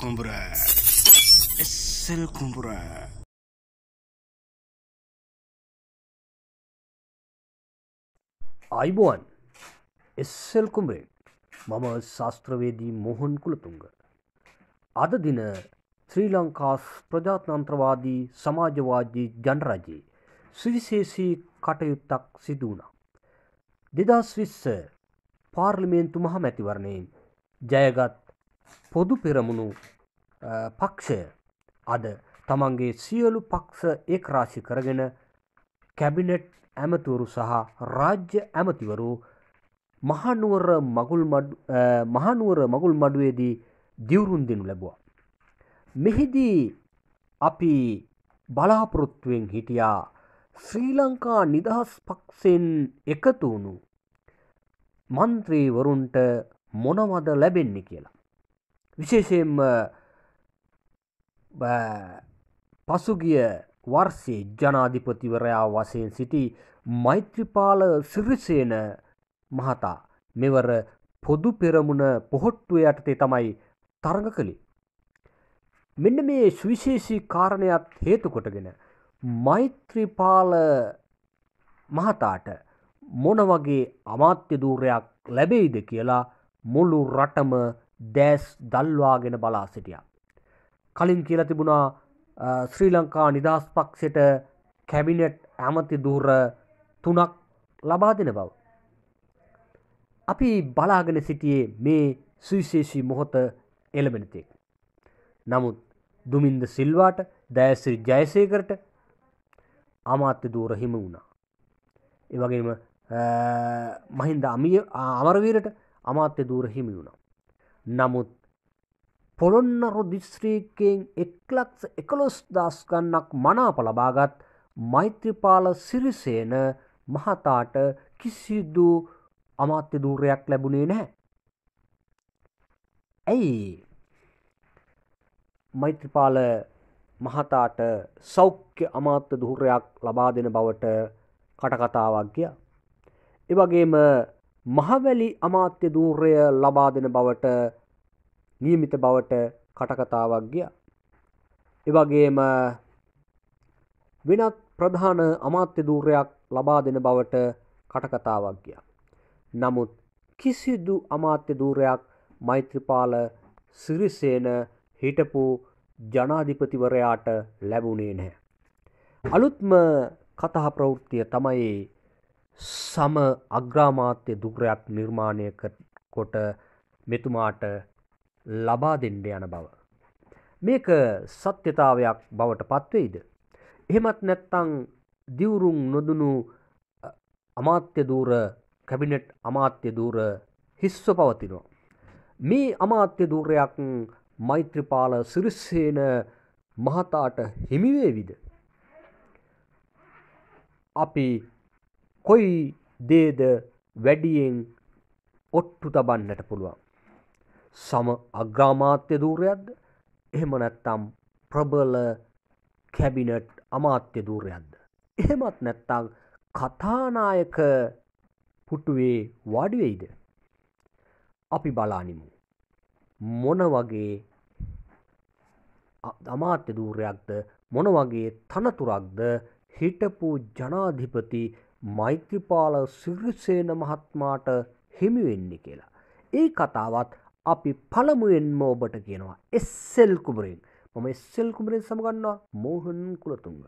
القنبرة اس القنبرة අයිබෝන් එස්සෙල් කුඹේ මම ශාස්ත්‍රවේදී මොහොන් කුළතුංග. අද දින ශ්‍රී ලංකා ප්‍රජාත්නන්ත්‍රවාදී සමාජවාදී ජනරජයේ සුවිශේෂී කටයුත්තක් සිදුවුණා. දෙදස් විස්ස පාර්ලිමේන්තු මහමැතිවරණයෙන් ජයගත් පොදු පෙරමුණු පක්ෂය අද තමන්ගේ සියලු පක්ෂ ඒක්රාශි කරගෙන කැබිනට් ඇමතුවරු සහ රාජ්‍ය ඇමතිවරු මහනුවර මහනුවර මගුල් මඩුවේදී දිවුරුන් දෙනු ලැබවා. මෙහිදී අපි බලාපොරොත්තුවෙන් හිටියා ශ්‍රී ලංකා නිදහස් පක්ෂෙන් එකතුවුණු මන්ත්‍රීවරුන්ට මොනවද ලැබෙන්නේ කියලා. විශේෂයෙන්ම පසුගිය වර්සේ ජනාධිපතිවරයා වසයෙන් සිටි මෛත්‍රපාල සිරිසේන මහතා මෙවර පොදු පෙරමුණ පොහොට්ටුව යටතේ තමයි තරඟ කළි. මෙන්න මේ සුවිශේෂී කාරණයක් හේතුකොටගෙන මෛත්‍රපාල මහතාට මොන වගේ අමාත්‍ය දූරයක් ලැබෙයිද කියලා මුළු රටම දෑස් දල්වාගෙන බලා සිටියා. කලින් කියලා තිබුණා ශ්‍රී ලංකා නිදහස් පක්ෂයට කැබිනට් ඇමති දූර තුනක් ලබා දෙන බව. අපි බලාගෙන සිටියේ මේ සුවිශේෂී මොහොත එළමෙනතෙක්. නමුත් දුමින්ද සිල්වාට දෑසිරි ජයසේකරට අමාත්‍ය දූර හිම වුණා. එවගේම මහින්ද අමිය අමරවීරට අමාත්‍ය දූර හිමි වුණා. නමුත් පොළොන්නරු දිස්ත්‍රීකයෙන් එක්ලක්ස එකළොස් දස්ගන්නක් මනාප ලබාගත් මෛත්‍රපාල සිරිසේන මහතාට කිසිදු අමාත්‍ය දූරයක් ලැබුණේ නැහැ. ඇයි මෛත්‍රපාල මහතාට සෞඛ්‍ය අමාත්‍ය දුහරයක් ලබා දෙන බවට කටකතාවක් ගිය. එවගේම මහවැලි අමාත්‍ය දූරය ලබා දෙන බවට නියමිත බවට කටකතාවක් ගිය එවගේම වෙනත් ප්‍රධාන අමාත්‍ය දූරයක් ලබා දෙන බවට කටකතාවක් ගිය නමුත් කිසිදු අමාත්‍ය දූරයක් මෛත්‍රපාල සිරිසේන හිටපු ජනාධිපතිවරයාට ලැබුණේ නැහැ. අලුත්ම කතහ ප්‍රවෘත්තිය තමයි සම අග්‍රාමාත්‍ය දුග්‍රයක් නිර්මාණය කොට මෙතුමාට ලබා දෙන්න යන බව. මේක සත්‍යතාවයක් බවට පත්වෙයිද. එහෙමත් නැත්තං දිවුරුම් නොදනු අමාත්‍ය දූර කැබිනට් අමාත්‍ය දූර හිස්ව පවතිනවා. මේ අමාත්‍ය දූරයක් මෛත්‍රපාල සිරිස්සේන මහතාට හිමිවේවිද. අපි කොයි දේද වැඩියෙන් ඔට්ටු තබන්නට පුළුවන්. සම අග්‍රාමාත්‍ය දූරයක්ද එහෙම නැත්තම් ප්‍රබල කැබිනට් අමාත්‍ය දූරයක්ද. එහෙමත් නැත්තං කතානායක පුටුවේ වඩුවෙයිද. අපි බලානිමු. මොන වගේ අමාත්‍ය දූරයක්ද මොන වගේ තනතුරක්ද හිටපු ජනාධිපති මෛත්‍රපාල සිරිසේන මහත්මාට හිමිවෙන්නේ කියලා. ඒ කතාවත් අපි පළමුුවෙන්ම ඔබට කියනවා එස්සෙල් කුමරින් මම එස්සෙල් කුමරින් සමගන්නවා මෝහන් කුලතුන්ග